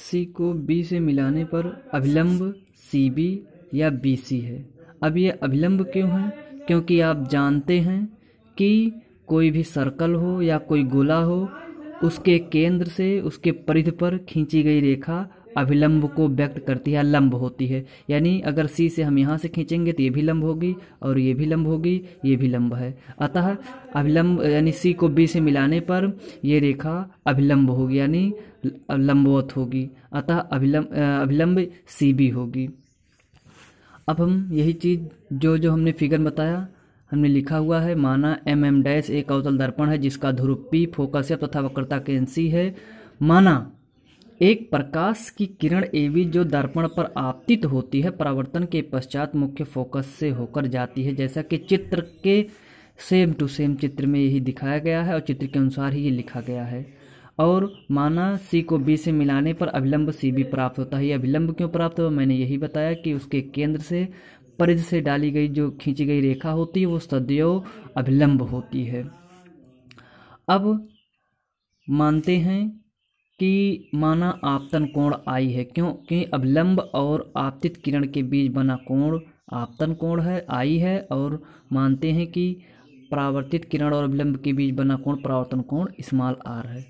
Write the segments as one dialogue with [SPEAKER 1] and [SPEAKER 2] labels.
[SPEAKER 1] सी को बी से मिलाने पर अभिलंब सी बी या बी सी है अब ये अभिलंब क्यों है क्योंकि आप जानते हैं कि कोई भी सर्कल हो या कोई गोला हो उसके केंद्र से उसके परिध पर खींची गई रेखा अभिलंब को व्यक्त करती है लंब होती है यानी अगर सी से हम यहाँ से खींचेंगे तो ये भी लंब होगी और ये भी लंब होगी ये भी लंब है अतः अभिलंब यानी सी को बी से मिलाने पर ये रेखा अभिलंब होगी यानी लंबवत होगी अतः अभिलंब अभिलंब सी बी होगी अब हम यही चीज़ जो जो हमने फिगर बताया हमने लिखा हुआ है माना एम एम डैश एक अवतल दर्पण है जिसका ध्रुव पी फोकस है तथा वक्रता केंद्र सी है माना एक प्रकाश की किरण एवी जो दर्पण पर आपतित होती है परावर्तन के पश्चात मुख्य फोकस से होकर जाती है जैसा कि चित्र के सेम टू सेम चित्र में यही दिखाया गया है और चित्र के अनुसार ही ये लिखा गया है और माना सी को बी से मिलाने पर अभिलंब सी भी प्राप्त होता है ये अभिलंब क्यों प्राप्त हुआ मैंने यही बताया कि उसके केंद्र से परिध से डाली गई जो खींची गई रेखा होती है वो सदैव अभिलंब होती है अब मानते हैं कि माना आपतन कोण आई है क्योंकि अवलंब और आपतित किरण के बीच बना कोण आपतन कोण है आई है और मानते हैं कि परावर्तित किरण और अवलंब के बीच बना कोण परावर्तन कोण स्मॉल आर है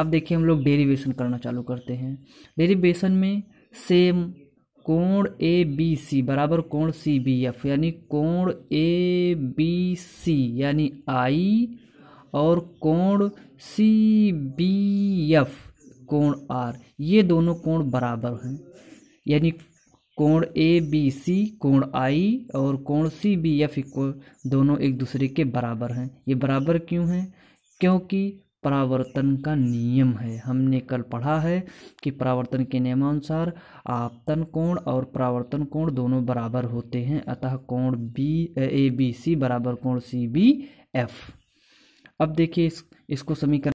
[SPEAKER 1] अब देखिए हम लोग डेरिवेशन करना चालू करते हैं डेरिवेशन में सेम कोण ए बी सी बराबर कोण सी बी एफ यानी कोण ए बी सी यानी आई और कोण सी बी एफ कोण आर ये दोनों कोण बराबर हैं यानी कोण ए बी सी कोण आई और कोण सी बी एफ इक्वल दोनों एक दूसरे के बराबर हैं ये बराबर क्यों हैं क्योंकि परावर्तन का नियम है हमने कल पढ़ा है कि परावर्तन के नियमानुसार आपतन कोण और परावर्तन कोण दोनों बराबर होते हैं अतः कोण बी ए बी सी बराबर कोण सी बी एफ अब देखिए इस, इसको समीकरण